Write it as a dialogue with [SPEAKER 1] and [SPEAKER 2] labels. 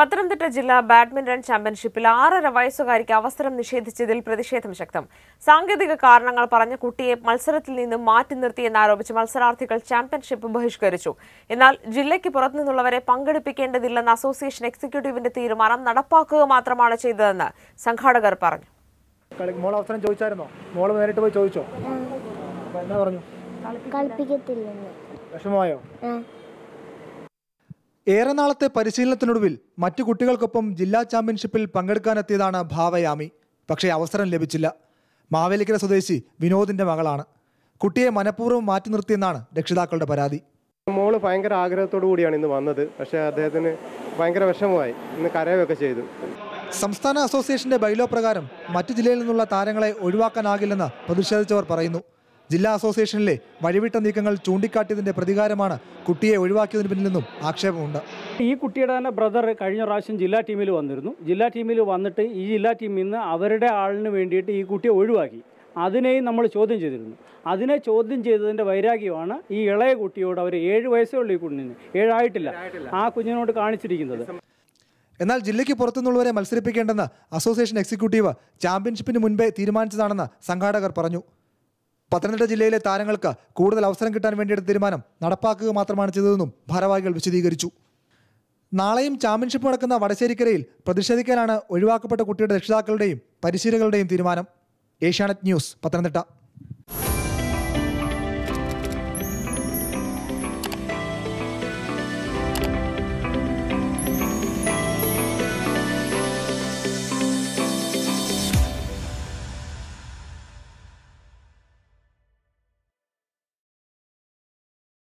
[SPEAKER 1] പത്തനംതിട്ട ജില്ലാ ബാഡ്മിന്റൺ ചാമ്പ്യൻഷിപ്പിൽ ആറര വയസ്സുകാരിക്ക് അവസരം നിഷേധിച്ചതിൽ പ്രതിഷേധം ശക്തം സാങ്കേതിക കാരണങ്ങൾ പറഞ്ഞ് കുട്ടിയെ മത്സരത്തിൽ നിന്നും മാറ്റി നിർത്തിയെന്നാരോപിച്ച് മത്സരാർത്ഥികൾ ചാമ്പ്യൻഷിപ്പ് ബഹിഷ്കരിച്ചു എന്നാൽ ജില്ലയ്ക്ക് പുറത്തുനിന്നുള്ളവരെ പങ്കെടുപ്പിക്കേണ്ടതില്ലെന്ന അസോസിയേഷൻ എക്സിക്യൂട്ടീവിന്റെ തീരുമാനം നടപ്പാക്കുക മാത്രമാണ് ചെയ്തതെന്ന് സംഘാടകർ
[SPEAKER 2] പറഞ്ഞു ചോദിച്ചോ ഏറെ നാളത്തെ പരിശീലനത്തിനൊടുവിൽ മറ്റു കുട്ടികൾക്കൊപ്പം ജില്ലാ ചാമ്പ്യൻഷിപ്പിൽ പങ്കെടുക്കാനെത്തിയതാണ് ഭാവയാമി പക്ഷേ അവസരം ലഭിച്ചില്ല മാവേലിക്കര സ്വദേശി വിനോദിന്റെ മകളാണ് കുട്ടിയെ മനഃപൂർവ്വം മാറ്റി നിർത്തിയെന്നാണ് രക്ഷിതാക്കളുടെ പരാതി മോള് ഭയങ്കര ആഗ്രഹത്തോടു കൂടിയാണ് ഇന്ന് വന്നത് പക്ഷേ അദ്ദേഹത്തിന് ഭയങ്കര വിഷമമായി ഇന്ന് കരയൊക്കെ ചെയ്തു സംസ്ഥാന അസോസിയേഷന്റെ ബൈലോ പ്രകാരം മറ്റു ജില്ലയിൽ നിന്നുള്ള താരങ്ങളെ ഒഴിവാക്കാനാകില്ലെന്ന് പ്രതിഷേധിച്ചവർ പറയുന്നു ജില്ലാ അസോസിയേഷനിലെ വഴിവിട്ട നീക്കങ്ങൾ ചൂണ്ടിക്കാട്ടിയതിന്റെ പ്രതികാരമാണ് കുട്ടിയെ ഒഴിവാക്കിയതിന് നിന്നും ആക്ഷേപമുണ്ട്
[SPEAKER 3] ഈ കുട്ടിയുടെ തന്നെ ബ്രദർ കഴിഞ്ഞ പ്രാവശ്യം ജില്ലാ ടീമിൽ വന്നിരുന്നു ജില്ലാ ടീമിൽ വന്നിട്ട് ഈ ജില്ലാ ടീമിൽ നിന്ന് അവരുടെ ആളിന് വേണ്ടിയിട്ട് ഈ കുട്ടിയെ ഒഴിവാക്കി അതിനെയും നമ്മൾ ചോദ്യം ചെയ്തിരുന്നു അതിനെ ചോദ്യം ചെയ്തതിൻ്റെ വൈരാഗ്യമാണ് ഈ ഇളയ കുട്ടിയോട് അവർ ഏഴ് വയസ്സുള്ള ഈ കുഞ്ഞിന് ഏഴായിട്ടില്ല ആ കുഞ്ഞിനോട് കാണിച്ചിരിക്കുന്നത്
[SPEAKER 2] എന്നാൽ ജില്ലയ്ക്ക് പുറത്തുനിന്നുള്ളവരെ മത്സരിപ്പിക്കേണ്ടെന്ന് അസോസിയേഷൻ എക്സിക്യൂട്ടീവ് ചാമ്പ്യൻഷിപ്പിന് മുൻപേ തീരുമാനിച്ചതാണെന്ന് സംഘാടകർ പറഞ്ഞു പത്തനംതിട്ട ജില്ലയിലെ താരങ്ങൾക്ക് കൂടുതൽ അവസരം കിട്ടാൻ വേണ്ടിയുടെ തീരുമാനം നടപ്പാക്കുക മാത്രമാണ് ചെയ്തതെന്നും ഭാരവാഹികൾ വിശദീകരിച്ചു നാളെയും ചാമ്പ്യൻഷിപ്പ് നടക്കുന്ന വടശ്ശേരിക്കരയിൽ പ്രതിഷേധിക്കാനാണ് ഒഴിവാക്കപ്പെട്ട കുട്ടിയുടെ രക്ഷിതാക്കളുടെയും പരിശീലകളുടെയും തീരുമാനം ഏഷ്യാനെറ്റ് ന്യൂസ് പത്തനംതിട്ട